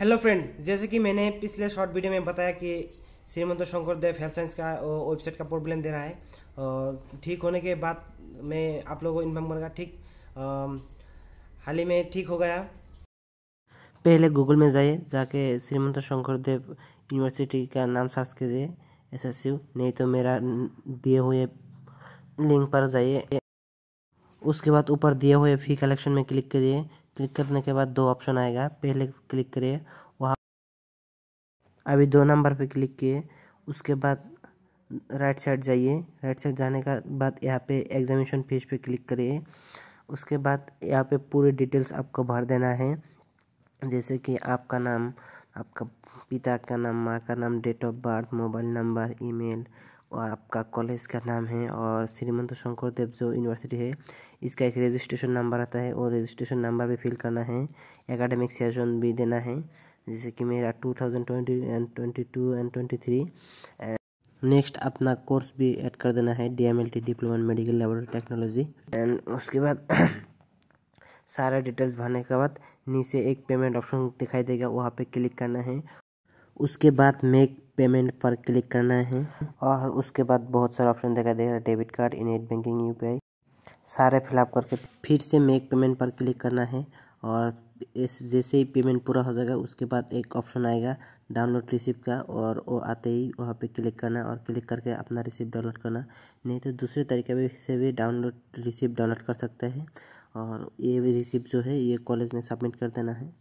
hello friend जैसे कि मैंने पिछले शॉर्ट वीडियो में बताया कि श्रीमंत शंकर देव हेल्थ साइंस का वेबसाइट का प्रॉब्लम दे रहा है और ठीक होने के बाद मैं आप लोगों को इन्फॉर्म करूँगा ठीक हाल ही में ठीक हो गया पहले गूगल में जाइए जाके श्रीमंत शंकर देव यूनिवर्सिटी का नाम सर्च कीजिए एस एस यू नहीं तो मेरा दिए हुए लिंक पर जाइए उसके बाद ऊपर दिए हुए फ़ी कलेक्शन में क्लिक करिए क्लिक करने के बाद दो ऑप्शन आएगा पहले क्लिक करिए वहाँ अभी दो नंबर पे क्लिक किए उसके बाद राइट साइड जाइए राइट साइड जाने का बाद यहाँ पे एग्जामिनेशन फीस पे क्लिक करिए उसके बाद यहाँ पे पूरे डिटेल्स आपको भर देना है जैसे कि आपका नाम आपका पिता का नाम माँ का नाम date of birth mobile number email और आपका कॉलेज का नाम है और श्रीमंत शंकर देव जो यूनिवर्सिटी है इसका एक रजिस्ट्रेशन नंबर आता है और रजिस्ट्रेशन नंबर भी फिल करना है एकेडमिक सेशन भी देना है जैसे कि मेरा two thousand twenty and twenty two and twenty three next अपना कोर्स भी ऐड कर देना है D M L T diploma medical laboratory technology and उसके बाद सारा डिटेल्स भरने के बाद नीचे एक पेमेंट ऑप्शन दिखाई देगा वहाँ पे क्लिक करना है उसके बाद मेक पेमेंट पर क्लिक करना है और उसके बाद बहुत सारा ऑप्शन दिखाई देगा डेबिट कार्ड इनेट बैंकिंग आई सारे फिलअप करके फिर से मेक पेमेंट पर क्लिक करना है और इस जैसे ही पेमेंट पूरा हो जाएगा उसके बाद एक ऑप्शन आएगा डाउनलोड रिसिप्ट का और वो आते ही वहाँ पे क्लिक करना और क्लिक करके अपना रिसिप्ट डाउनलोड करना नहीं तो दूसरे तरीके भी से भी डाउनलोड रिसिप्ट डाउनलोड कर सकते हैं और ये रिसिप्ट जो है ये कॉलेज में सबमिट कर देना है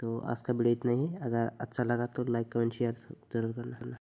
तो आज का वीडियो इतना ही अगर अच्छा लगा तो लाइक कमेंट शेयर जरूर करना